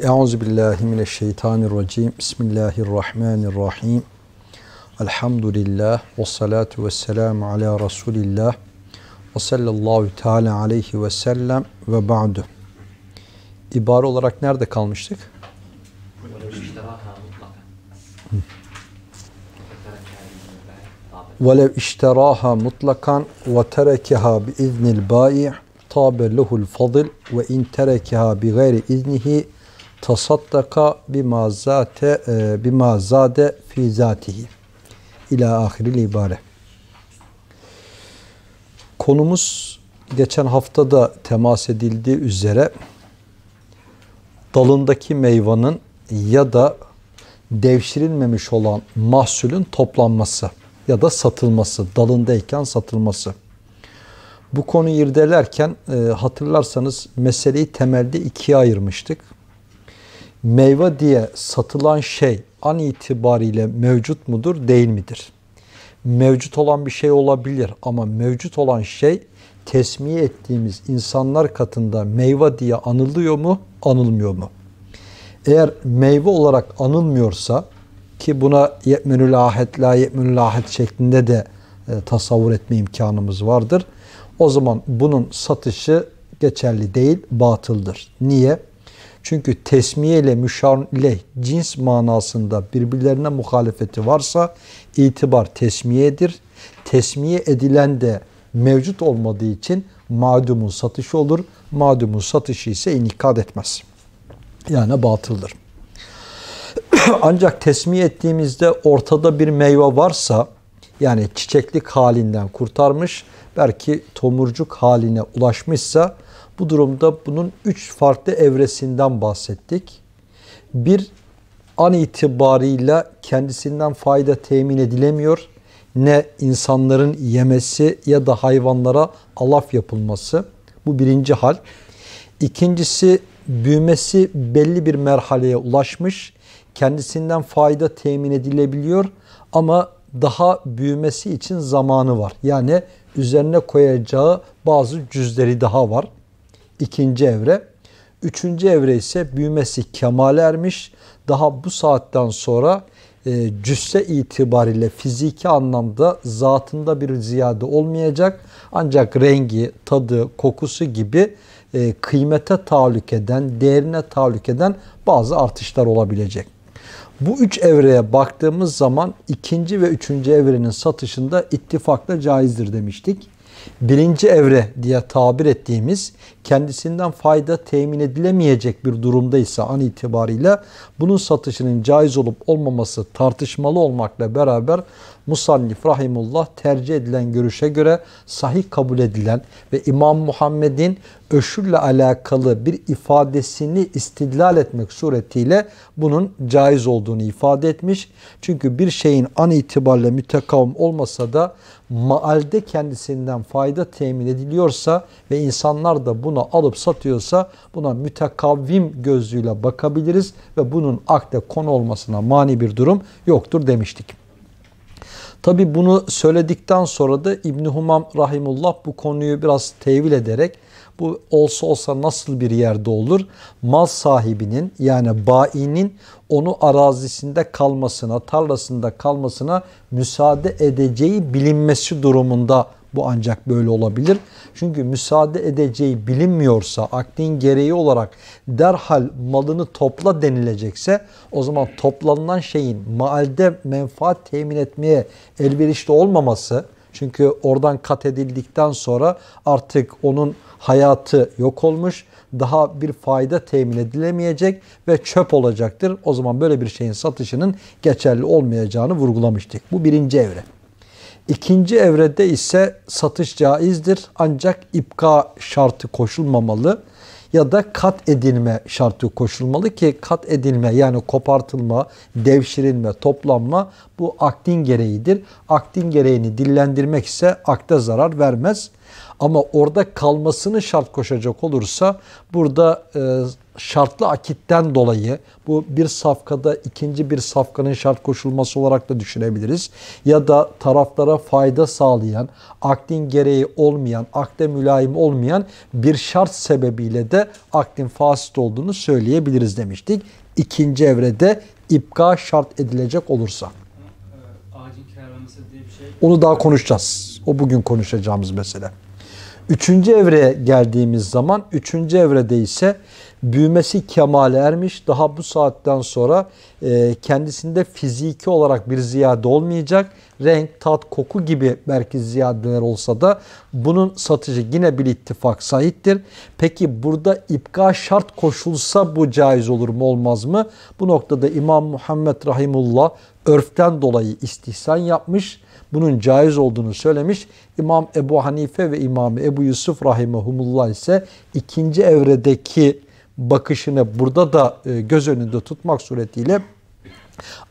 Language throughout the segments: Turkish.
Euzu billahi mineşşeytanirracim. Bismillahirrahmanirrahim. Elhamdülillah ve salatu vesselam ala Resulillah ve sallallahu teala aleyhi ve sellem ve ba'du. İbare olarak nerede kalmıştık? Ve Ve وَلَوْ اِشْتَرَاهَا مُطْلَقًا وَتَرَكَهَا بِاِذْنِ الْبَائِعِ تَابَ Ve in وَاِنْ bi بِغَيْرِ اِذْنِهِ tasaddaka bimazate e, bimazade fi zatihi ila ahiril ibare. Konumuz geçen hafta da temas edildiği üzere dalındaki meyvanın ya da devşirilmemiş olan mahsulün toplanması ya da satılması, dalındayken satılması. Bu konuyu irdelerken e, hatırlarsanız meseleyi temelde ikiye ayırmıştık meyve diye satılan şey an itibariyle mevcut mudur değil midir? Mevcut olan bir şey olabilir ama mevcut olan şey tesmiye ettiğimiz insanlar katında meyve diye anılıyor mu, anılmıyor mu? Eğer meyve olarak anılmıyorsa ki buna ye'menül ahet, la ye'menül ahet şeklinde de e, tasavvur etme imkanımız vardır. O zaman bunun satışı geçerli değil, batıldır. Niye? Çünkü tesmiye ile müşarleh cins manasında birbirlerine muhalefeti varsa itibar tesmiyedir. Tesmiye edilen de mevcut olmadığı için madumun satışı olur. Madumun satışı ise inikad etmez. Yani batıldır. Ancak tesmiye ettiğimizde ortada bir meyve varsa yani çiçeklik halinden kurtarmış belki tomurcuk haline ulaşmışsa bu durumda bunun üç farklı evresinden bahsettik. Bir, an itibarıyla kendisinden fayda temin edilemiyor. Ne insanların yemesi ya da hayvanlara alaf yapılması. Bu birinci hal. İkincisi büyümesi belli bir merhaleye ulaşmış. Kendisinden fayda temin edilebiliyor ama daha büyümesi için zamanı var. Yani üzerine koyacağı bazı cüzleri daha var ikinci evre. Üçüncü evre ise büyümesi kemale ermiş. Daha bu saatten sonra e, cüsse itibariyle fiziki anlamda zatında bir ziyade olmayacak. Ancak rengi, tadı, kokusu gibi e, kıymete tahallük eden, değerine tahallük eden bazı artışlar olabilecek. Bu üç evreye baktığımız zaman ikinci ve üçüncü evrenin satışında ittifakla caizdir demiştik birinci evre diye tabir ettiğimiz kendisinden fayda temin edilemeyecek bir durumda ise an itibariyle bunun satışının caiz olup olmaması tartışmalı olmakla beraber Musannif Rahimullah tercih edilen görüşe göre sahih kabul edilen ve İmam Muhammed'in öşürle alakalı bir ifadesini istidlal etmek suretiyle bunun caiz olduğunu ifade etmiş. Çünkü bir şeyin an itibariyle mütekavim olmasa da maalde kendisinden fayda temin ediliyorsa ve insanlar da bunu alıp satıyorsa buna mütekavvim gözlüğüyle bakabiliriz ve bunun akde konu olmasına mani bir durum yoktur demiştik. Tabi bunu söyledikten sonra da İbni Humam Rahimullah bu konuyu biraz tevil ederek bu olsa olsa nasıl bir yerde olur? Mal sahibinin yani bainin onu arazisinde kalmasına, tarlasında kalmasına müsaade edeceği bilinmesi durumunda bu ancak böyle olabilir. Çünkü müsaade edeceği bilinmiyorsa, akdin gereği olarak derhal malını topla denilecekse o zaman toplanılan şeyin maalde menfaat temin etmeye elverişli olmaması çünkü oradan kat edildikten sonra artık onun hayatı yok olmuş, daha bir fayda temin edilemeyecek ve çöp olacaktır. O zaman böyle bir şeyin satışının geçerli olmayacağını vurgulamıştık. Bu birinci evre. İkinci evrede ise satış caizdir ancak ipka şartı koşulmamalı ya da kat edilme şartı koşulmalı ki kat edilme yani kopartılma, devşirilme, toplanma bu akdin gereğidir. Akdin gereğini dillendirmek ise akta zarar vermez. Ama orada kalmasını şart koşacak olursa burada e, şartlı akitten dolayı bu bir safkada ikinci bir safkanın şart koşulması olarak da düşünebiliriz. Ya da taraflara fayda sağlayan, akdin gereği olmayan, akde mülayim olmayan bir şart sebebiyle de akdin fasit olduğunu söyleyebiliriz demiştik. İkinci evrede ipka şart edilecek olursa. Şey. Onu daha konuşacağız. O bugün konuşacağımız mesele. Üçüncü evreye geldiğimiz zaman, üçüncü evrede ise büyümesi kemale ermiş. Daha bu saatten sonra e, kendisinde fiziki olarak bir ziyade olmayacak. Renk, tat, koku gibi belki ziyadeler olsa da bunun satıcı yine bir ittifak sahiptir. Peki burada ipka şart koşulsa bu caiz olur mu olmaz mı? Bu noktada İmam Muhammed Rahimullah örften dolayı istihsan yapmış bunun caiz olduğunu söylemiş. İmam Ebu Hanife ve İmam Ebu Yusuf rahimehumullah ise ikinci evredeki bakışını burada da e, göz önünde tutmak suretiyle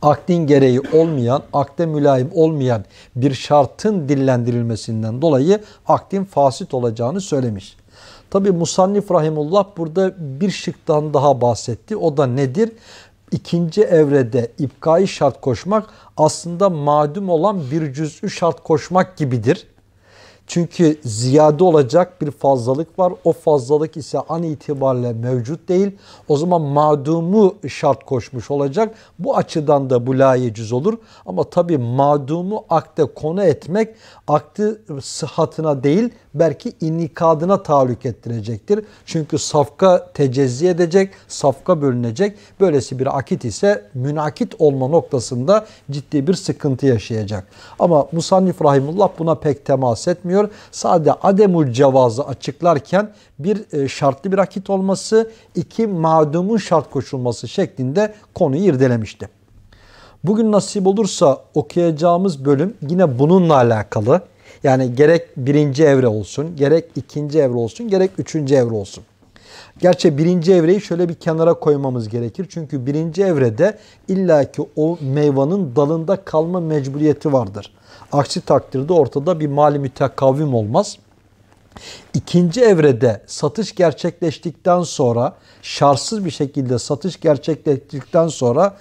aklin gereği olmayan, akde mülayim olmayan bir şartın dillendirilmesinden dolayı akdin fasit olacağını söylemiş. Tabi Musannif Rahimullah burada bir şıktan daha bahsetti. O da nedir? İkinci evrede ipkai şart koşmak aslında madum olan bir cüz'ü şart koşmak gibidir. Çünkü ziyade olacak bir fazlalık var. O fazlalık ise an itibariyle mevcut değil. O zaman madumu şart koşmuş olacak. Bu açıdan da bu layecüz olur. Ama tabii madumu akde konu etmek akdi sıhhatına değil belki inikadına tahallük ettirecektir. Çünkü safka tecezzi edecek, safka bölünecek. Böylesi bir akit ise münakit olma noktasında ciddi bir sıkıntı yaşayacak. Ama Musannif Rahimullah buna pek temas etmiyor. Sadece ademul cevazı açıklarken bir e, şartlı bir akit olması, iki madumun şart koşulması şeklinde konuyu irdelemişti. Bugün nasip olursa okuyacağımız bölüm yine bununla alakalı. Yani gerek birinci evre olsun, gerek ikinci evre olsun, gerek üçüncü evre olsun. Gerçi birinci evreyi şöyle bir kenara koymamız gerekir. Çünkü birinci evrede illaki o meyvanın dalında kalma mecburiyeti vardır. Aksi takdirde ortada bir mali mütekavvim olmaz. İkinci evrede satış gerçekleştikten sonra şartsız bir şekilde satış gerçekleştikten sonra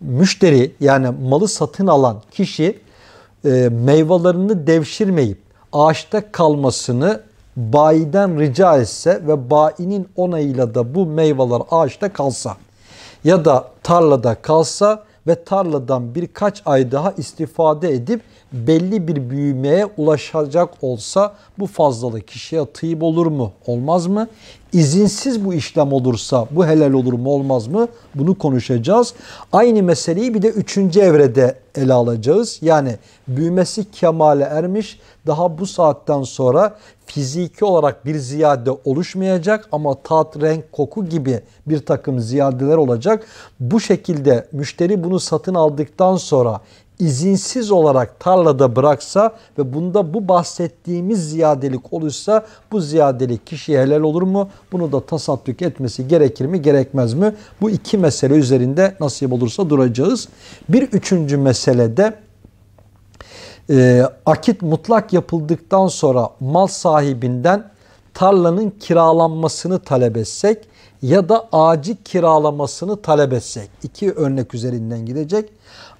müşteri yani malı satın alan kişi e, meyvelerini devşirmeyip ağaçta kalmasını bayiden rica etse ve bayinin onayıyla da bu meyveler ağaçta kalsa ya da tarlada kalsa ve tarladan birkaç ay daha istifade edip belli bir büyümeye ulaşacak olsa bu fazlalık kişiye tıyıp olur mu olmaz mı? İzinsiz bu işlem olursa bu helal olur mu olmaz mı? Bunu konuşacağız. Aynı meseleyi bir de üçüncü evrede ele alacağız. Yani büyümesi kemale ermiş daha bu saatten sonra fiziki olarak bir ziyade oluşmayacak ama tat, renk, koku gibi bir takım ziyadeler olacak. Bu şekilde müşteri bunu satın aldıktan sonra izinsiz olarak tarlada bıraksa ve bunda bu bahsettiğimiz ziyadelik olursa bu ziyadelik kişiye helal olur mu? Bunu da tasaddük etmesi gerekir mi gerekmez mi? Bu iki mesele üzerinde nasip olursa duracağız. Bir üçüncü meselede e, akit mutlak yapıldıktan sonra mal sahibinden tarlanın kiralanmasını talep etsek ya da ağacı kiralamasını talep etsek. iki örnek üzerinden gidecek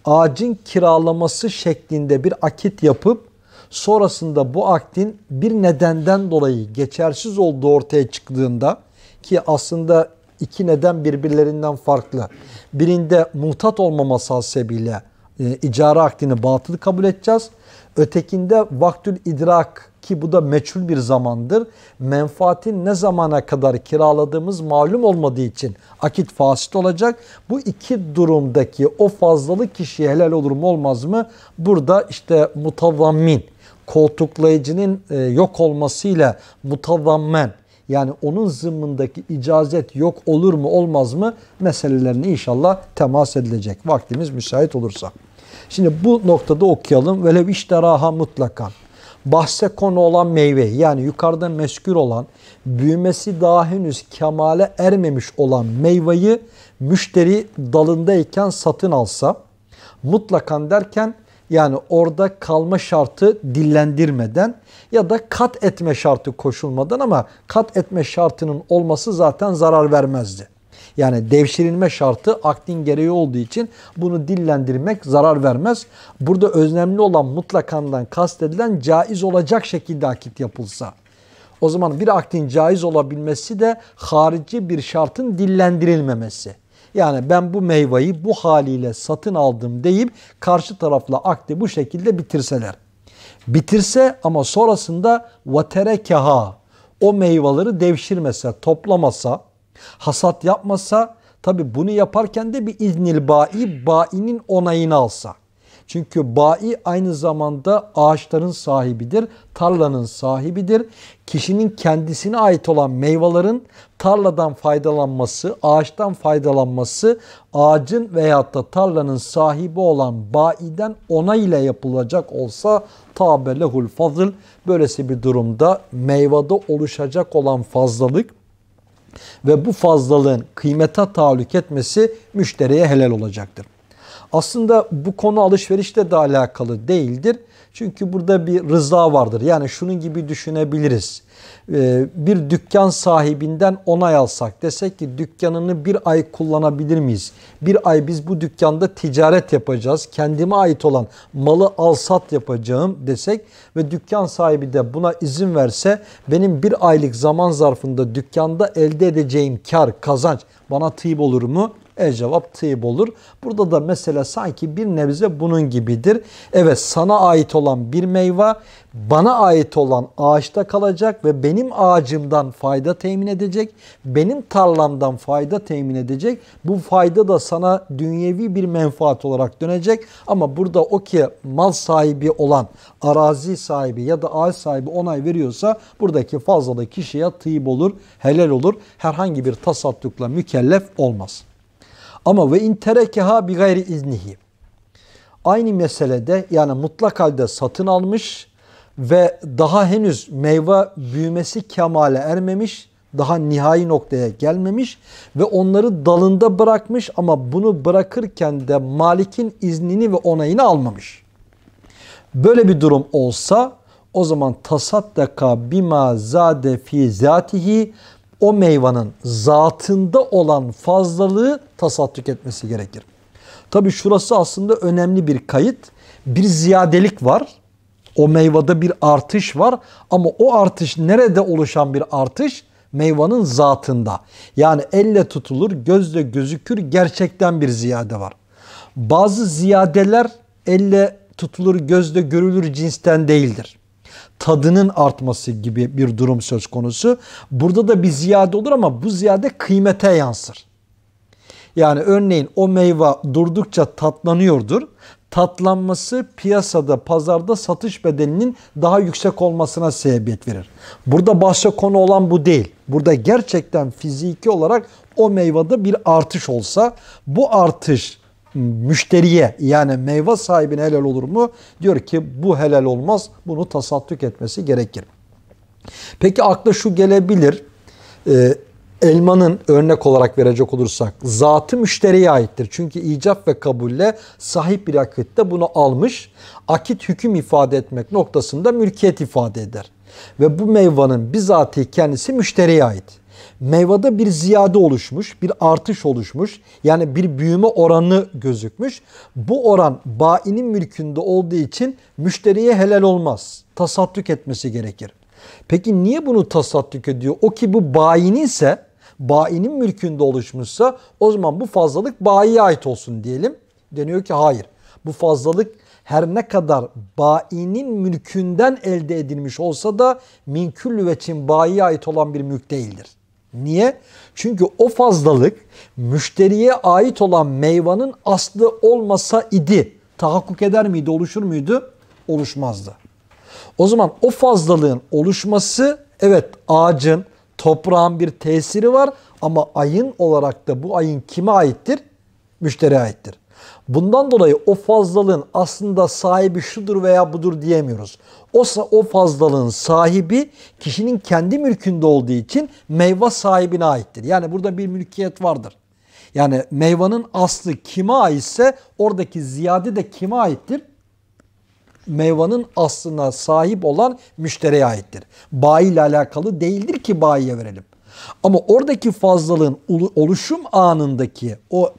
ağacın kiralaması şeklinde bir akit yapıp sonrasında bu akdin bir nedenden dolayı geçersiz olduğu ortaya çıktığında ki aslında iki neden birbirlerinden farklı. Birinde muhtat olmaması hasebiyle e, icara akdini batılı kabul edeceğiz. Ötekinde vaktül idrak ki bu da meçhul bir zamandır. Menfaatin ne zamana kadar kiraladığımız malum olmadığı için akit fasit olacak. Bu iki durumdaki o fazlalık kişiye helal olur mu olmaz mı? Burada işte mutavammin, koltuklayıcının e, yok olmasıyla mutavammen yani onun zımmındaki icazet yok olur mu olmaz mı meselelerine inşallah temas edilecek. Vaktimiz müsait olursa. Şimdi bu noktada okuyalım. Velev işteraha mutlakan bahse konu olan meyve yani yukarıda meskür olan büyümesi daha henüz kemale ermemiş olan meyveyi müşteri dalındayken satın alsa mutlakan derken yani orada kalma şartı dillendirmeden ya da kat etme şartı koşulmadan ama kat etme şartının olması zaten zarar vermezdi. Yani devşirilme şartı aktin gereği olduğu için bunu dillendirmek zarar vermez. Burada önemli olan mutlakandan kastedilen caiz olacak şekilde akit yapılsa. O zaman bir aktin caiz olabilmesi de harici bir şartın dillendirilmemesi. Yani ben bu meyveyi bu haliyle satın aldım deyip karşı tarafla akdi bu şekilde bitirseler. Bitirse ama sonrasında vaterekeha o meyveleri devşirmese, toplamasa Hasat yapmasa tabi bunu yaparken de bir iznil ba'i, ba'inin onayını alsa. Çünkü ba'i aynı zamanda ağaçların sahibidir, tarlanın sahibidir. Kişinin kendisine ait olan meyvelerin tarladan faydalanması, ağaçtan faydalanması ağacın veyahut da tarlanın sahibi olan ba'iden ona ile yapılacak olsa tabelehul fazıl. Böylesi bir durumda meyvada oluşacak olan fazlalık ve bu fazlalığın kıymete tahallük etmesi müşteriye helal olacaktır. Aslında bu konu alışverişle de alakalı değildir. Çünkü burada bir rıza vardır. Yani şunun gibi düşünebiliriz. E, bir dükkan sahibinden onay alsak desek ki dükkanını bir ay kullanabilir miyiz? Bir ay biz bu dükkanda ticaret yapacağız. Kendime ait olan malı al sat yapacağım desek ve dükkan sahibi de buna izin verse benim bir aylık zaman zarfında dükkanda elde edeceğim kar, kazanç bana tıyıp olur mu? E cevap tıyb olur. Burada da mesele sanki bir nebze bunun gibidir. Evet sana ait olan bir meyve bana ait olan ağaçta kalacak ve benim ağacımdan fayda temin edecek. Benim tarlamdan fayda temin edecek. Bu fayda da sana dünyevi bir menfaat olarak dönecek. Ama burada o ki mal sahibi olan arazi sahibi ya da ağaç sahibi onay veriyorsa buradaki fazlalık kişiye tıyb olur, helal olur. Herhangi bir tasaddukla mükellef olmaz. Ama ve interekeha bi gayri iznihi. Aynı meselede yani mutlak halde satın almış ve daha henüz meyve büyümesi kemale ermemiş, daha nihai noktaya gelmemiş ve onları dalında bırakmış ama bunu bırakırken de malikin iznini ve onayını almamış. Böyle bir durum olsa o zaman tasaddaka bima zade fi zatihi o meyvanın zatında olan fazlalığı tasadduk etmesi gerekir. Tabi şurası aslında önemli bir kayıt. Bir ziyadelik var. O meyvada bir artış var ama o artış nerede oluşan bir artış? Meyvanın zatında. Yani elle tutulur, gözle gözükür gerçekten bir ziyade var. Bazı ziyadeler elle tutulur, gözle görülür cinsten değildir tadının artması gibi bir durum söz konusu. Burada da bir ziyade olur ama bu ziyade kıymete yansır. Yani örneğin o meyve durdukça tatlanıyordur. Tatlanması piyasada, pazarda satış bedelinin daha yüksek olmasına sebebiyet verir. Burada bahse konu olan bu değil. Burada gerçekten fiziki olarak o meyvada bir artış olsa bu artış müşteriye yani meyve sahibine helal olur mu? Diyor ki bu helal olmaz. Bunu tasadduk etmesi gerekir. Peki akla şu gelebilir. Ee, elmanın örnek olarak verecek olursak zatı müşteriye aittir. Çünkü icap ve kabulle sahip bir akitte bunu almış. Akit hüküm ifade etmek noktasında mülkiyet ifade eder. Ve bu meyvanın bizatihi kendisi müşteriye ait meyvada bir ziyade oluşmuş, bir artış oluşmuş. Yani bir büyüme oranı gözükmüş. Bu oran bainin mülkünde olduğu için müşteriye helal olmaz. Tasadduk etmesi gerekir. Peki niye bunu tasadduk ediyor? O ki bu bayinin ise, bayinin mülkünde oluşmuşsa o zaman bu fazlalık bayiye ait olsun diyelim. Deniyor ki hayır. Bu fazlalık her ne kadar bayinin mülkünden elde edilmiş olsa da minküllü ve bayiye ait olan bir mülk değildir. Niye? Çünkü o fazlalık müşteriye ait olan meyvanın aslı olmasa idi. Tahakkuk eder miydi, oluşur muydu? Oluşmazdı. O zaman o fazlalığın oluşması evet ağacın, toprağın bir tesiri var ama ayın olarak da bu ayın kime aittir? Müşteriye aittir. Bundan dolayı o fazlalığın aslında sahibi şudur veya budur diyemiyoruz. Osa o fazlalığın sahibi kişinin kendi mülkünde olduğu için meyve sahibine aittir. Yani burada bir mülkiyet vardır. Yani meyvanın aslı kime aitse oradaki ziyade de kime aittir? Meyvanın aslına sahip olan müşteriye aittir. Bayi ile alakalı değildir ki bayiye verelim. Ama oradaki fazlalığın oluşum anındaki o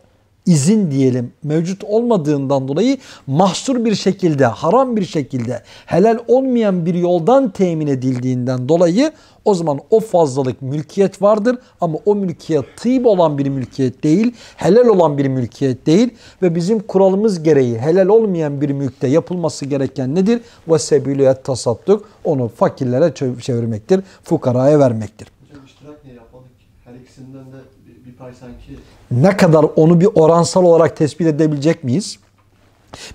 izin diyelim mevcut olmadığından dolayı mahsur bir şekilde, haram bir şekilde, helal olmayan bir yoldan temin edildiğinden dolayı o zaman o fazlalık mülkiyet vardır ama o mülkiyet tıyb olan bir mülkiyet değil, helal olan bir mülkiyet değil ve bizim kuralımız gereği helal olmayan bir mülkte yapılması gereken nedir? Vesebiliyet tasadduk onu fakirlere çevirmektir, fukaraya vermektir. Hocam iştirak niye yapmadık? Her ikisinden de bir pay sanki. Ne kadar onu bir oransal olarak tespit edebilecek miyiz?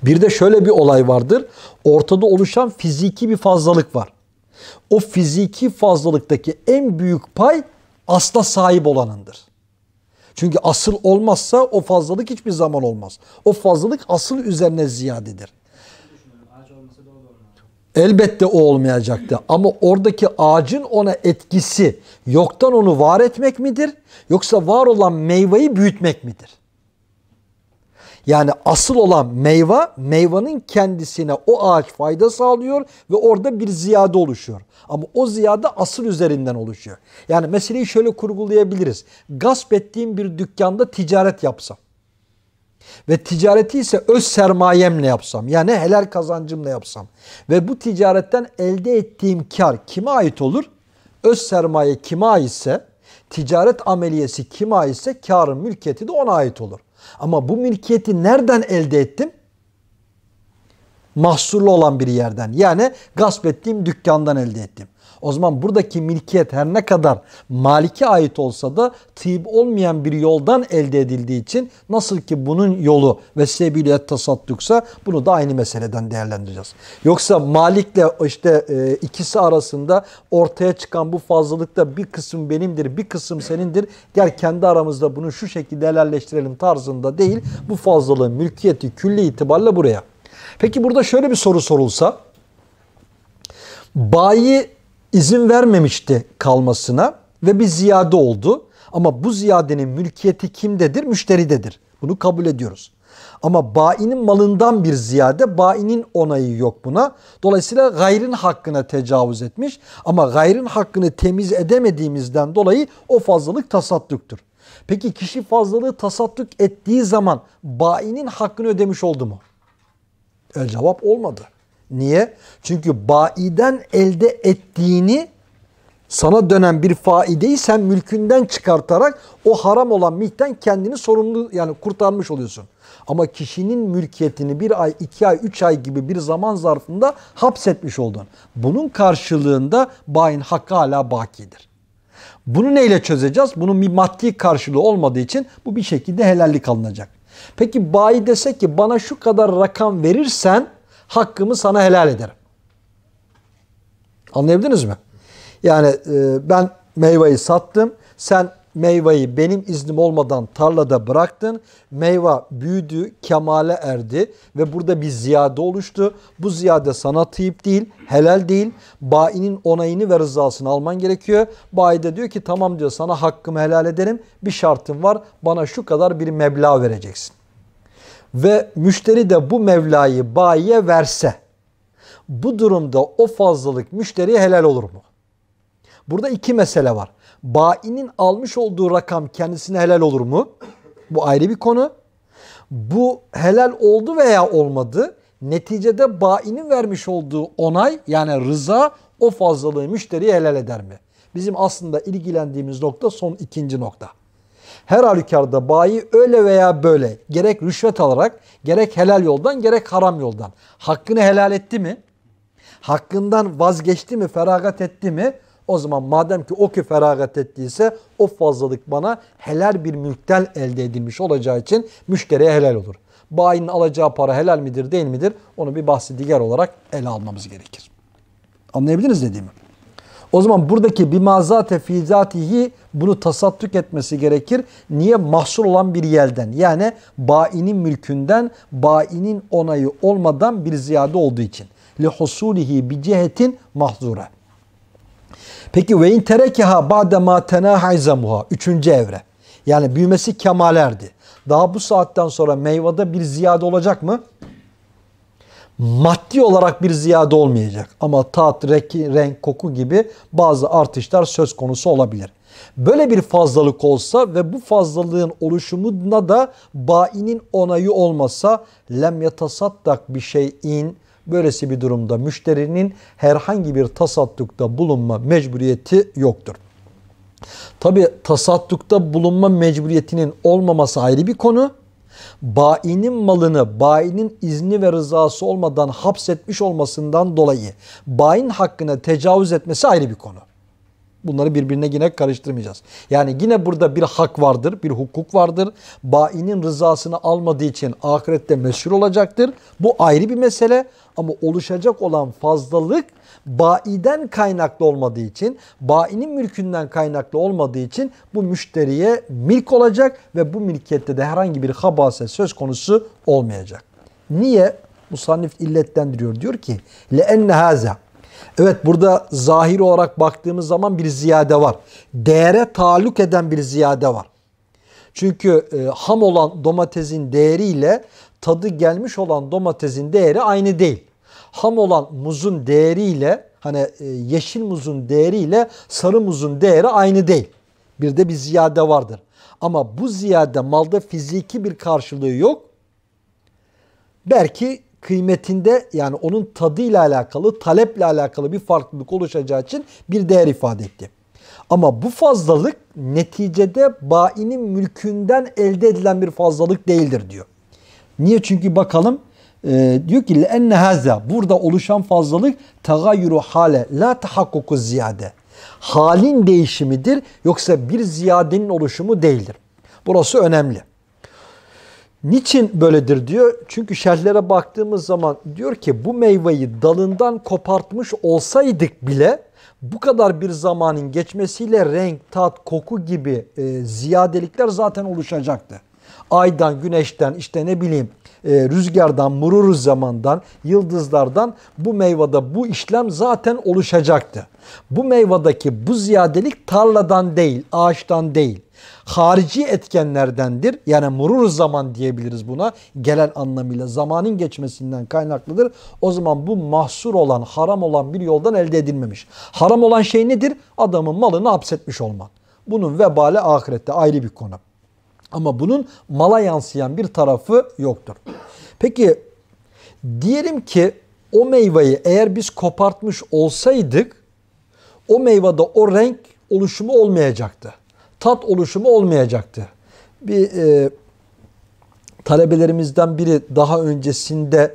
Bir de şöyle bir olay vardır. Ortada oluşan fiziki bir fazlalık var. O fiziki fazlalıktaki en büyük pay asla sahip olanındır. Çünkü asıl olmazsa o fazlalık hiçbir zaman olmaz. O fazlalık asıl üzerine ziyadedir. Elbette o olmayacaktı. Ama oradaki ağacın ona etkisi yoktan onu var etmek midir? Yoksa var olan meyveyi büyütmek midir? Yani asıl olan meyve, meyvanın kendisine o ağaç fayda sağlıyor ve orada bir ziyade oluşuyor. Ama o ziyade asıl üzerinden oluşuyor. Yani meseleyi şöyle kurgulayabiliriz. Gasp ettiğim bir dükkanda ticaret yapsam ve ticareti ise öz sermayemle yapsam yani helal kazancımla yapsam ve bu ticaretten elde ettiğim kar kime ait olur? Öz sermaye kime aitse, ticaret ameliyesi kime aitse karın mülkiyeti de ona ait olur. Ama bu mülkiyeti nereden elde ettim? Mahsurlu olan bir yerden yani gasp ettiğim dükkandan elde ettim. O zaman buradaki milkiyet her ne kadar malike ait olsa da tıyib olmayan bir yoldan elde edildiği için nasıl ki bunun yolu ve sebiliyet tasadduksa bunu da aynı meseleden değerlendireceğiz. Yoksa malikle işte e, ikisi arasında ortaya çıkan bu fazlalıkta bir kısım benimdir bir kısım senindir. Gel kendi aramızda bunu şu şekilde helalleştirelim tarzında değil. Bu fazlalığın mülkiyeti külli itibariyle buraya. Peki burada şöyle bir soru sorulsa bayi izin vermemişti kalmasına ve bir ziyade oldu. Ama bu ziyadenin mülkiyeti kimdedir? Müşteridedir. Bunu kabul ediyoruz. Ama bainin malından bir ziyade bainin onayı yok buna. Dolayısıyla gayrın hakkına tecavüz etmiş ama gayrın hakkını temiz edemediğimizden dolayı o fazlalık tasaddüktür. Peki kişi fazlalığı tasaddük ettiği zaman bainin hakkını ödemiş oldu mu? E, cevap olmadı. Niye? Çünkü bayiden elde ettiğini sana dönen bir faideyi sen mülkünden çıkartarak o haram olan mihten kendini sorumlu yani kurtarmış oluyorsun. Ama kişinin mülkiyetini bir ay, iki ay, üç ay gibi bir zaman zarfında hapsetmiş oldun. Bunun karşılığında bayin hakkı hala bakidir. Bunu neyle çözeceğiz? Bunun bir maddi karşılığı olmadığı için bu bir şekilde helallik alınacak. Peki bayi dese ki bana şu kadar rakam verirsen hakkımı sana helal ederim. Anlayabildiniz mi? Yani e, ben meyveyi sattım. Sen meyveyi benim iznim olmadan tarlada bıraktın. Meyve büyüdü, kemale erdi ve burada bir ziyade oluştu. Bu ziyade sana tıyıp değil, helal değil. Bainin onayını ve rızasını alman gerekiyor. Bayi de diyor ki tamam diyor sana hakkımı helal ederim. Bir şartım var bana şu kadar bir meblağ vereceksin ve müşteri de bu Mevla'yı bayiye verse bu durumda o fazlalık müşteriye helal olur mu? Burada iki mesele var. Bayinin almış olduğu rakam kendisine helal olur mu? Bu ayrı bir konu. Bu helal oldu veya olmadı. Neticede bayinin vermiş olduğu onay yani rıza o fazlalığı müşteriye helal eder mi? Bizim aslında ilgilendiğimiz nokta son ikinci nokta her halükarda bayi öyle veya böyle gerek rüşvet alarak gerek helal yoldan gerek haram yoldan hakkını helal etti mi? Hakkından vazgeçti mi? Feragat etti mi? O zaman madem ki o ki feragat ettiyse o fazlalık bana helal bir mülkten elde edilmiş olacağı için müşteriye helal olur. Bayinin alacağı para helal midir değil midir? Onu bir bahsi diğer olarak ele almamız gerekir. Anlayabildiniz dediğimi? O zaman buradaki bir bimazate fizatihi bunu tasadduk etmesi gerekir. Niye? Mahsur olan bir yelden. Yani bainin mülkünden, bainin onayı olmadan bir ziyade olduğu için. Lihusulihi bi cihetin mahzura. Peki ve in terekeha ba'de ma Üçüncü evre. Yani büyümesi kemale Daha bu saatten sonra meyvada bir ziyade olacak mı? maddi olarak bir ziyade olmayacak. Ama tat, reki, renk, koku gibi bazı artışlar söz konusu olabilir. Böyle bir fazlalık olsa ve bu fazlalığın oluşumuna da bainin onayı olmasa lem yatasaddak bir şeyin böylesi bir durumda müşterinin herhangi bir tasaddukta bulunma mecburiyeti yoktur. Tabi tasaddukta bulunma mecburiyetinin olmaması ayrı bir konu bainin malını bainin izni ve rızası olmadan hapsetmiş olmasından dolayı bain hakkına tecavüz etmesi ayrı bir konu. Bunları birbirine yine karıştırmayacağız. Yani yine burada bir hak vardır, bir hukuk vardır. Bainin rızasını almadığı için ahirette meşhur olacaktır. Bu ayrı bir mesele ama oluşacak olan fazlalık baiden kaynaklı olmadığı için, bainin mülkünden kaynaklı olmadığı için bu müşteriye milk olacak ve bu milkiyette de herhangi bir habaset söz konusu olmayacak. Niye? Musannif illetlendiriyor. Diyor ki, لَاَنَّ هَذَا Evet burada zahir olarak baktığımız zaman bir ziyade var. Değere taluk eden bir ziyade var. Çünkü e, ham olan domatesin değeriyle tadı gelmiş olan domatesin değeri aynı değil. Ham olan muzun değeriyle hani e, yeşil muzun değeriyle sarı muzun değeri aynı değil. Bir de bir ziyade vardır. Ama bu ziyade malda fiziki bir karşılığı yok. Belki kıymetinde yani onun tadıyla alakalı, taleple alakalı bir farklılık oluşacağı için bir değer ifade etti. Ama bu fazlalık neticede bainin mülkünden elde edilen bir fazlalık değildir diyor. Niye? Çünkü bakalım e, diyor ki enne haza burada oluşan fazlalık tagayyuru hale la tahakkuku ziyade. Halin değişimidir yoksa bir ziyadenin oluşumu değildir. Burası önemli. Niçin böyledir diyor? Çünkü şerhlere baktığımız zaman diyor ki bu meyveyi dalından kopartmış olsaydık bile bu kadar bir zamanın geçmesiyle renk, tat, koku gibi e, ziyadelikler zaten oluşacaktı. Aydan, güneşten, işte ne bileyim e, rüzgardan, murur zamandan, yıldızlardan bu meyvada bu işlem zaten oluşacaktı. Bu meyvadaki bu ziyadelik tarladan değil, ağaçtan değil harici etkenlerdendir. Yani murur zaman diyebiliriz buna gelen anlamıyla zamanın geçmesinden kaynaklıdır. O zaman bu mahsur olan, haram olan bir yoldan elde edilmemiş. Haram olan şey nedir? Adamın malını hapsetmiş olmak. Bunun vebali ahirette ayrı bir konu. Ama bunun mala yansıyan bir tarafı yoktur. Peki diyelim ki o meyveyi eğer biz kopartmış olsaydık o meyvada o renk oluşumu olmayacaktı tat oluşumu olmayacaktı. Bir e, talebelerimizden biri daha öncesinde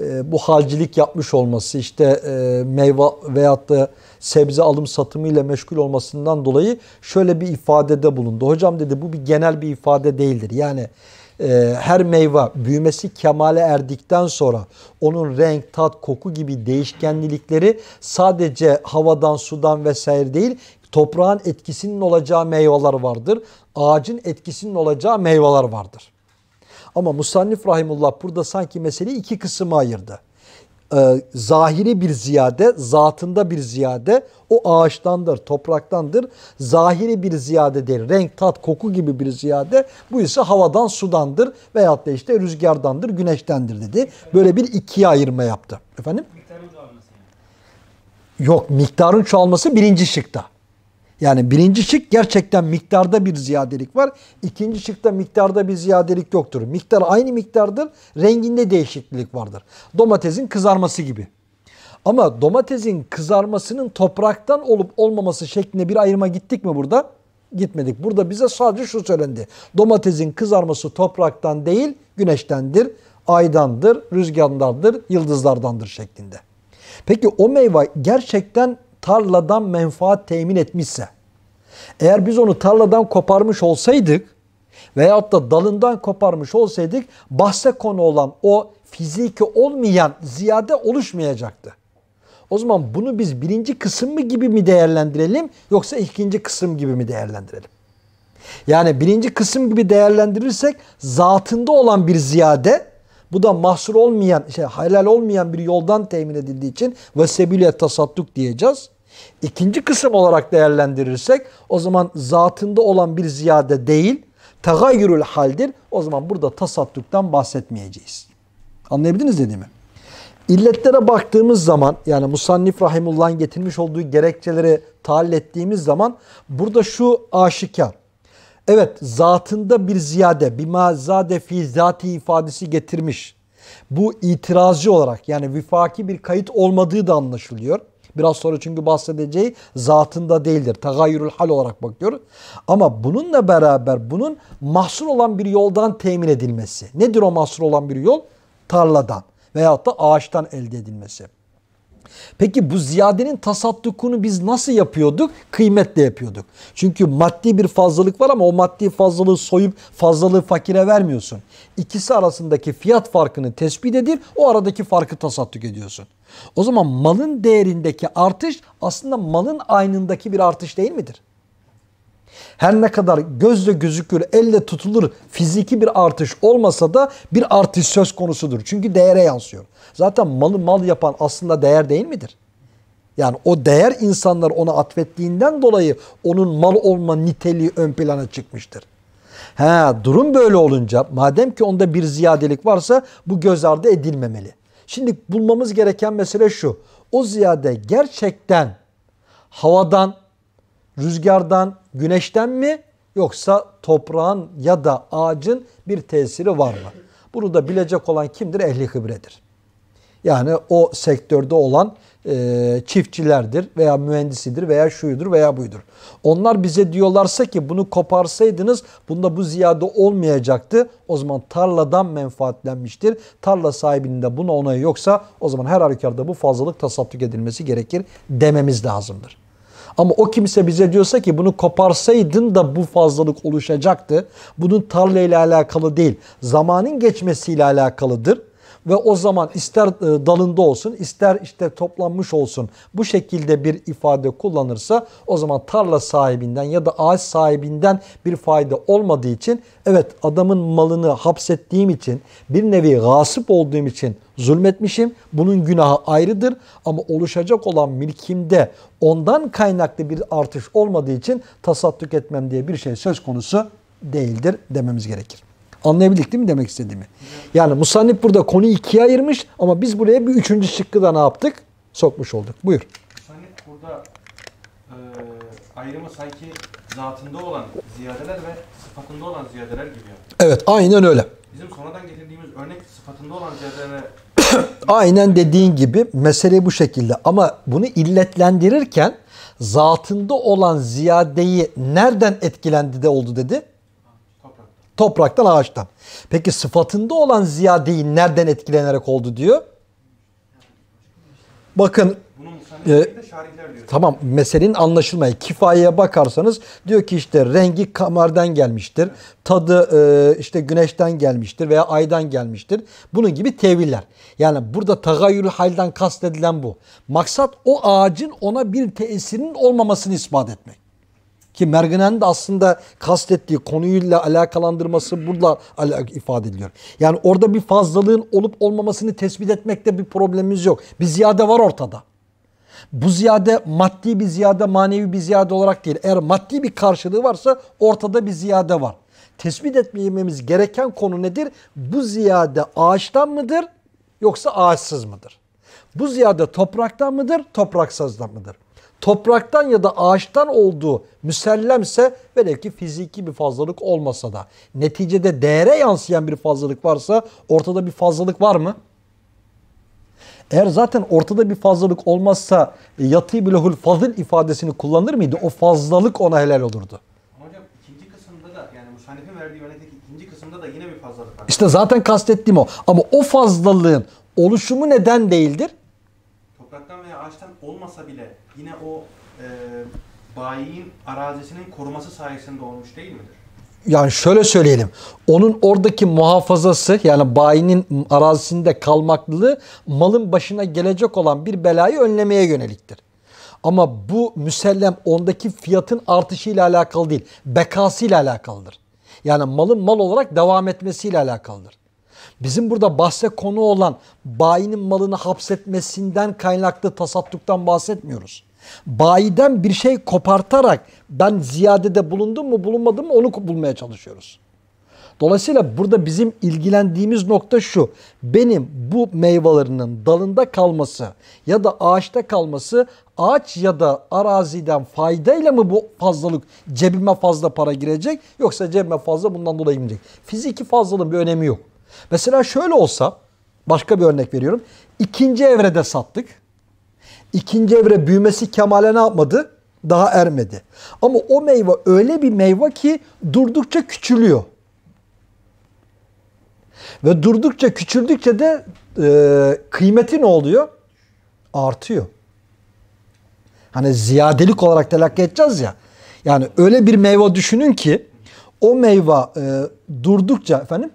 e, bu halcilik yapmış olması, işte e, meyve veyahut da sebze alım satımı ile meşgul olmasından dolayı şöyle bir ifadede bulundu. Hocam dedi bu bir genel bir ifade değildir. Yani ee, her meyve büyümesi kemale erdikten sonra onun renk, tat, koku gibi değişkenlilikleri sadece havadan, sudan vesaire değil toprağın etkisinin olacağı meyveler vardır. Ağacın etkisinin olacağı meyveler vardır. Ama Musannif Rahimullah burada sanki meseleyi iki kısma ayırdı e, zahiri bir ziyade, zatında bir ziyade o ağaçtandır, topraktandır. Zahiri bir ziyade değil, renk, tat, koku gibi bir ziyade. Bu ise havadan, sudandır veyahut da işte rüzgardandır, güneştendir dedi. Böyle bir ikiye ayırma yaptı. Efendim? Miktarın Yok, miktarın çoğalması birinci şıkta. Yani birinci şık gerçekten miktarda bir ziyadelik var. İkinci şıkta miktarda bir ziyadelik yoktur. Miktar aynı miktardır. Renginde değişiklik vardır. Domatesin kızarması gibi. Ama domatesin kızarmasının topraktan olup olmaması şeklinde bir ayrıma gittik mi burada? Gitmedik. Burada bize sadece şu söylendi. Domatesin kızarması topraktan değil güneştendir, aydandır, rüzgardandır, yıldızlardandır şeklinde. Peki o meyve gerçekten tarladan menfaat temin etmişse, eğer biz onu tarladan koparmış olsaydık veyahut da dalından koparmış olsaydık bahse konu olan o fiziki olmayan ziyade oluşmayacaktı. O zaman bunu biz birinci kısım mı gibi mi değerlendirelim yoksa ikinci kısım gibi mi değerlendirelim? Yani birinci kısım gibi değerlendirirsek zatında olan bir ziyade bu da mahsur olmayan, şey, halal olmayan bir yoldan temin edildiği için ve sebile tasadduk diyeceğiz. İkinci kısım olarak değerlendirirsek o zaman zatında olan bir ziyade değil, tegayyürül haldir. O zaman burada tasadduktan bahsetmeyeceğiz. Anlayabildiniz dediğimi? İlletlere baktığımız zaman yani Musannif Rahimullah'ın getirmiş olduğu gerekçeleri tahlil ettiğimiz zaman burada şu aşikar. Evet zatında bir ziyade, bir zade fi zati ifadesi getirmiş. Bu itirazcı olarak yani vifaki bir kayıt olmadığı da anlaşılıyor. Biraz sonra çünkü bahsedeceği zatında değildir. Tagayyürül hal olarak bakıyor. Ama bununla beraber bunun mahsur olan bir yoldan temin edilmesi. Nedir o mahsur olan bir yol? Tarladan veyahut da ağaçtan elde edilmesi. Peki bu ziyadenin tasaddukunu biz nasıl yapıyorduk? Kıymetle yapıyorduk. Çünkü maddi bir fazlalık var ama o maddi fazlalığı soyup fazlalığı fakire vermiyorsun. İkisi arasındaki fiyat farkını tespit edip o aradaki farkı tasadduk ediyorsun. O zaman malın değerindeki artış aslında malın aynındaki bir artış değil midir? Her ne kadar gözle gözükür, elle tutulur, fiziki bir artış olmasa da bir artış söz konusudur. Çünkü değere yansıyor. Zaten malı mal yapan aslında değer değil midir? Yani o değer insanlar ona atfettiğinden dolayı onun mal olma niteliği ön plana çıkmıştır. Ha, durum böyle olunca madem ki onda bir ziyadelik varsa bu göz ardı edilmemeli. Şimdi bulmamız gereken mesele şu. O ziyade gerçekten havadan Rüzgardan, güneşten mi yoksa toprağın ya da ağacın bir tesiri var mı? Bunu da bilecek olan kimdir? Ehli hibredir. Yani o sektörde olan e, çiftçilerdir veya mühendisidir veya şuyudur veya buydur. Onlar bize diyorlarsa ki bunu koparsaydınız bunda bu ziyade olmayacaktı. O zaman tarladan menfaatlenmiştir. Tarla sahibinin de buna onayı yoksa o zaman her halükarda bu fazlalık tasadduk edilmesi gerekir dememiz lazımdır. Ama o kimse bize diyorsa ki bunu koparsaydın da bu fazlalık oluşacaktı. Bunun tarla ile alakalı değil, zamanın geçmesiyle alakalıdır ve o zaman ister e, dalında olsun ister işte toplanmış olsun bu şekilde bir ifade kullanırsa o zaman tarla sahibinden ya da ağaç sahibinden bir fayda olmadığı için evet adamın malını hapsettiğim için bir nevi gasip olduğum için zulmetmişim. Bunun günahı ayrıdır ama oluşacak olan milkimde ondan kaynaklı bir artış olmadığı için tasadduk etmem diye bir şey söz konusu değildir dememiz gerekir. Anlayabildik değil mi demek istediğimi? Yani Musannip burada konu ikiye ayırmış ama biz buraya bir üçüncü şıkkı da ne yaptık? Sokmuş olduk. Buyur. Musannip burada e, ayrımı sanki zatında olan ziyadeler ve sıfatında olan ziyadeler gibi. Evet aynen öyle. Bizim sonradan getirdiğimiz örnek sıfatında olan ziyadelere... aynen dediğin gibi mesele bu şekilde ama bunu illetlendirirken zatında olan ziyadeyi nereden etkilendi de oldu dedi? Topraktan, ağaçtan. Peki sıfatında olan ziyadeyi nereden etkilenerek oldu diyor? Bakın e, tamam meselenin anlaşılmaya kifayeye bakarsanız diyor ki işte rengi kamardan gelmiştir. Tadı e, işte güneşten gelmiştir veya aydan gelmiştir. Bunun gibi teviller. Yani burada tagayyürü halden kastedilen bu. Maksat o ağacın ona bir tesirinin olmamasını ispat etmek. Ki Mergenen'in de aslında kastettiği konuyla alakalandırması burada ifade ediliyor. Yani orada bir fazlalığın olup olmamasını tespit etmekte bir problemimiz yok. Bir ziyade var ortada. Bu ziyade maddi bir ziyade, manevi bir ziyade olarak değil. Eğer maddi bir karşılığı varsa ortada bir ziyade var. Tespit etmemiz gereken konu nedir? Bu ziyade ağaçtan mıdır yoksa ağaçsız mıdır? Bu ziyade topraktan mıdır, topraksızdan mıdır? topraktan ya da ağaçtan olduğu müsellemse velev ki fiziki bir fazlalık olmasa da neticede değere yansıyan bir fazlalık varsa ortada bir fazlalık var mı? Eğer zaten ortada bir fazlalık olmazsa yatı bilehul fazıl ifadesini kullanır mıydı? O fazlalık ona helal olurdu. Ama hocam ikinci kısımda da yani Musannef'in verdiği örnekteki ikinci kısımda da yine bir fazlalık var. İşte zaten kastettiğim o. Ama o fazlalığın oluşumu neden değildir? Topraktan veya ağaçtan olmasa bile yine o e, bayinin arazisinin koruması sayesinde olmuş değil midir? Yani şöyle söyleyelim. Onun oradaki muhafazası yani bayinin arazisinde kalmaklılığı malın başına gelecek olan bir belayı önlemeye yöneliktir. Ama bu müsellem ondaki fiyatın artışıyla alakalı değil. Bekasıyla alakalıdır. Yani malın mal olarak devam etmesiyle alakalıdır. Bizim burada bahse konu olan bayinin malını hapsetmesinden kaynaklı tasadduktan bahsetmiyoruz. Bayiden bir şey kopartarak ben ziyadede bulundum mu bulunmadım mı onu bulmaya çalışıyoruz. Dolayısıyla burada bizim ilgilendiğimiz nokta şu. Benim bu meyvelerinin dalında kalması ya da ağaçta kalması ağaç ya da araziden faydayla mı bu fazlalık cebime fazla para girecek yoksa cebime fazla bundan dolayı mı girecek? Fiziki fazlalığın bir önemi yok. Mesela şöyle olsa başka bir örnek veriyorum. İkinci evrede sattık. İkinci evre büyümesi kemale ne yapmadı? Daha ermedi. Ama o meyve öyle bir meyve ki durdukça küçülüyor. Ve durdukça küçüldükçe de e, kıymeti ne oluyor? Artıyor. Hani ziyadelik olarak telakki edeceğiz ya. Yani öyle bir meyve düşünün ki o meyve e, durdukça efendim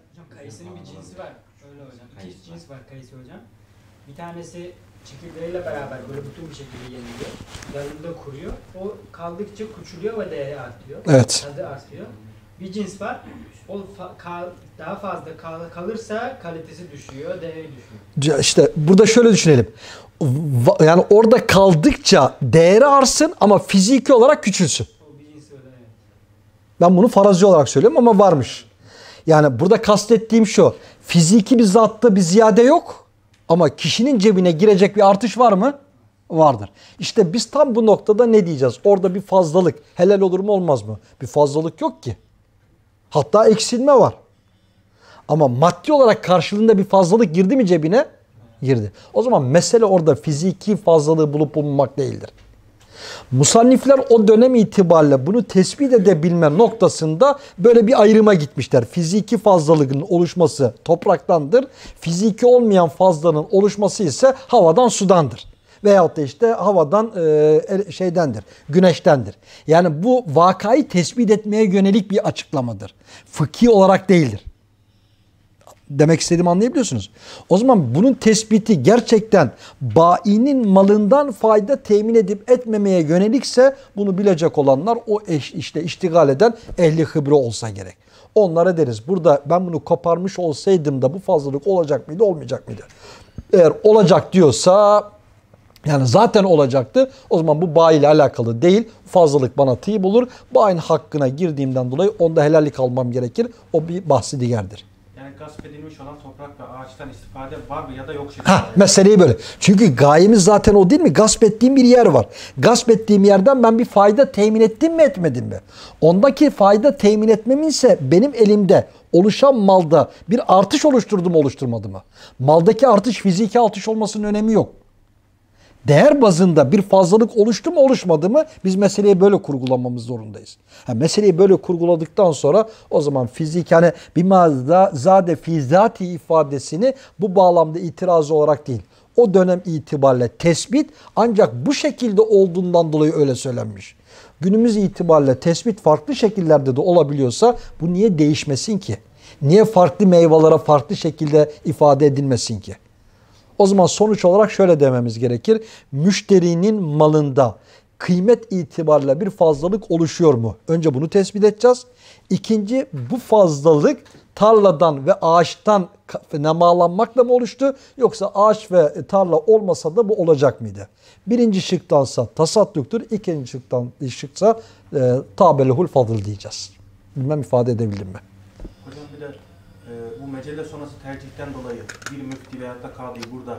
tanesi çekirdeğiyle beraber böyle bütün bir şekilde yeniliyor. Yanında kuruyor. O kaldıkça küçülüyor ve değeri artıyor. Evet. Tadı artıyor. Bir cins var. O fa- kal- daha fazla kal- kalırsa kalitesi düşüyor, değeri düşüyor. İşte burada şöyle düşünelim. Yani orada kaldıkça değeri artsın ama fiziki olarak küçülsün. Ben bunu farazi olarak söylüyorum ama varmış. Yani burada kastettiğim şu. Fiziki bir zatta bir ziyade yok ama kişinin cebine girecek bir artış var mı? Vardır. İşte biz tam bu noktada ne diyeceğiz? Orada bir fazlalık. Helal olur mu olmaz mı? Bir fazlalık yok ki. Hatta eksilme var. Ama maddi olarak karşılığında bir fazlalık girdi mi cebine? Girdi. O zaman mesele orada fiziki fazlalığı bulup bulmamak değildir. Musannifler o dönem itibariyle bunu tespit edebilme noktasında böyle bir ayrıma gitmişler. Fiziki fazlalığın oluşması topraktandır. Fiziki olmayan fazlanın oluşması ise havadan sudandır veyahut da işte havadan e, şeydendir, güneştendir. Yani bu vakayı tespit etmeye yönelik bir açıklamadır. Fıkhi olarak değildir demek istediğimi anlayabiliyorsunuz. O zaman bunun tespiti gerçekten bainin malından fayda temin edip etmemeye yönelikse bunu bilecek olanlar o eş, işte iştigal eden ehli hıbre olsa gerek. Onlara deriz burada ben bunu koparmış olsaydım da bu fazlalık olacak mıydı olmayacak mıydı? Eğer olacak diyorsa yani zaten olacaktı. O zaman bu bayi ile alakalı değil. Fazlalık bana tıyı olur. Bayin hakkına girdiğimden dolayı onda helallik almam gerekir. O bir bahsi diğerdir gasp edilmiş olan toprak ve ağaçtan istifade var mı ya da yok şeklinde. Ha, meseleyi böyle. Çünkü gayemiz zaten o değil mi? Gasp ettiğim bir yer var. Gasp ettiğim yerden ben bir fayda temin ettim mi etmedim mi? Ondaki fayda temin etmemin ise benim elimde oluşan malda bir artış oluşturdum oluşturmadı mı? Maldaki artış fiziki artış olmasının önemi yok değer bazında bir fazlalık oluştu mu oluşmadı mı biz meseleyi böyle kurgulamamız zorundayız. Ha, meseleyi böyle kurguladıktan sonra o zaman fizik bir mazda zade fizati ifadesini bu bağlamda itirazı olarak değil o dönem itibariyle tespit ancak bu şekilde olduğundan dolayı öyle söylenmiş. Günümüz itibariyle tespit farklı şekillerde de olabiliyorsa bu niye değişmesin ki? Niye farklı meyvelere farklı şekilde ifade edilmesin ki? O zaman sonuç olarak şöyle dememiz gerekir. Müşterinin malında kıymet itibariyle bir fazlalık oluşuyor mu? Önce bunu tespit edeceğiz. İkinci bu fazlalık tarladan ve ağaçtan nemalanmakla mı oluştu yoksa ağaç ve tarla olmasa da bu olacak mıydı? Birinci şıktansa tasadduktur, ikinci şıktan e, şıksa e, tabelehul fadıl diyeceğiz. Bilmem ifade edebildim mi? Hocam bir de ee, bu mecelle sonrası tercihten dolayı bir müfti veyahut da kadı burada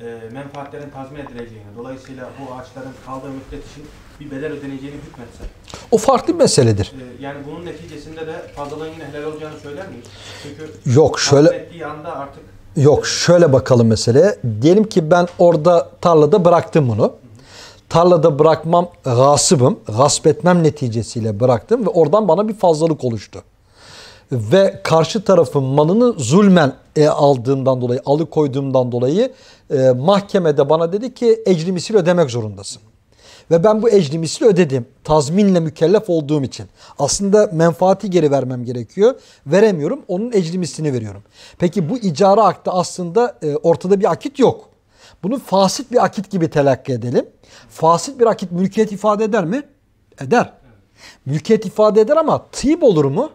e, menfaatlerin tazmin edileceğini, dolayısıyla bu ağaçların kaldığı müddet için bir bedel ödeneceğini hükmetse. O farklı bir meseledir. Ee, yani bunun neticesinde de fazlalığın yine helal olacağını söyler miyiz? Çünkü Yok şöyle anda artık Yok şöyle bakalım mesele. Diyelim ki ben orada tarlada bıraktım bunu. Tarlada bırakmam gasıbım. Gasp etmem neticesiyle bıraktım ve oradan bana bir fazlalık oluştu ve karşı tarafın malını zulmen e, aldığımdan dolayı, alıkoyduğumdan dolayı e, mahkemede bana dedi ki ecri misil ödemek zorundasın. Ve ben bu ecri misli ödedim. Tazminle mükellef olduğum için. Aslında menfaati geri vermem gerekiyor. Veremiyorum. Onun ecri mislini veriyorum. Peki bu icara akta aslında e, ortada bir akit yok. Bunu fasit bir akit gibi telakki edelim. Fasit bir akit mülkiyet ifade eder mi? Eder. Mülkiyet ifade eder ama tıyip olur mu?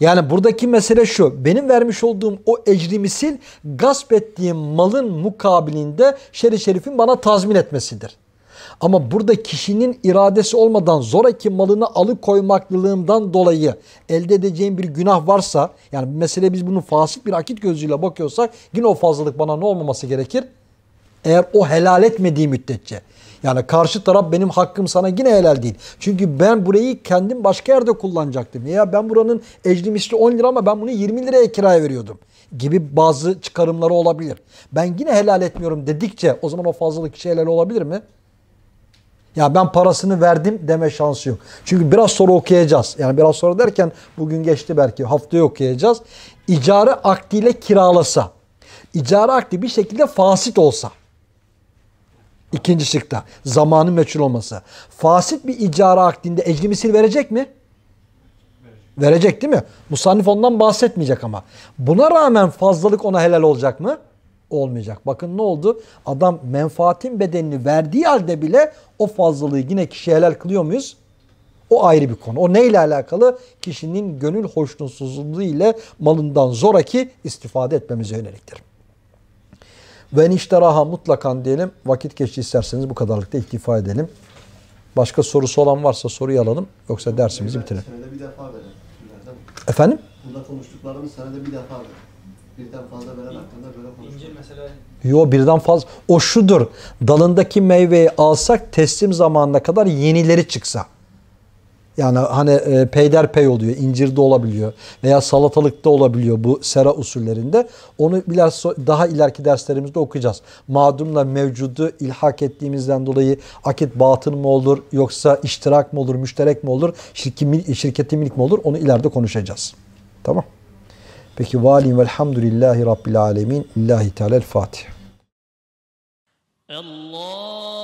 Yani buradaki mesele şu. Benim vermiş olduğum o ecri gasp ettiğim malın mukabilinde şerif şerifin bana tazmin etmesidir. Ama burada kişinin iradesi olmadan zoraki malını alıkoymaklılığımdan dolayı elde edeceğim bir günah varsa yani mesele biz bunu fasık bir akit gözüyle bakıyorsak yine o fazlalık bana ne olmaması gerekir? Eğer o helal etmediği müddetçe. Yani karşı taraf benim hakkım sana yine helal değil. Çünkü ben burayı kendim başka yerde kullanacaktım. Ya ben buranın ecri misli 10 lira ama ben bunu 20 liraya kiraya veriyordum gibi bazı çıkarımları olabilir. Ben yine helal etmiyorum dedikçe o zaman o fazlalık kişi helal olabilir mi? Ya ben parasını verdim deme şansı yok. Çünkü biraz sonra okuyacağız. Yani biraz sonra derken bugün geçti belki haftaya okuyacağız. İcare akdiyle kiralasa, icare akdi bir şekilde fasit olsa İkinci şıkta zamanın meçhul olması. Fasit bir icara akdinde ecri misil verecek mi? Verecek. değil mi? Musannif ondan bahsetmeyecek ama. Buna rağmen fazlalık ona helal olacak mı? Olmayacak. Bakın ne oldu? Adam menfaatin bedenini verdiği halde bile o fazlalığı yine kişiye helal kılıyor muyuz? O ayrı bir konu. O neyle alakalı? Kişinin gönül hoşnutsuzluğu ile malından zoraki istifade etmemize yöneliktir. Ve nişteraha mutlakan diyelim. Vakit geçti isterseniz bu kadarlıkta iktifa edelim. Başka sorusu olan varsa soruyu alalım. Yoksa dersimizi bitirelim. Senede bir defa verelim. Efendim? Burada konuştuklarımız senede bir defa verelim. Birden fazla veren hakkında böyle konuşuyor. Mesela... Yo birden fazla. O şudur. Dalındaki meyveyi alsak teslim zamanına kadar yenileri çıksa. Yani hani e, peyderpey oluyor, incirde olabiliyor veya salatalıkta olabiliyor bu sera usullerinde. Onu biraz daha ileriki derslerimizde okuyacağız. Madumla mevcudu ilhak ettiğimizden dolayı akit batın mı olur yoksa iştirak mı olur, müşterek mi olur, şirki, şirketi milik mi olur onu ileride konuşacağız. Tamam. Peki valim velhamdülillahi rabbil alemin. İllahi teala'l-Fatiha. Allah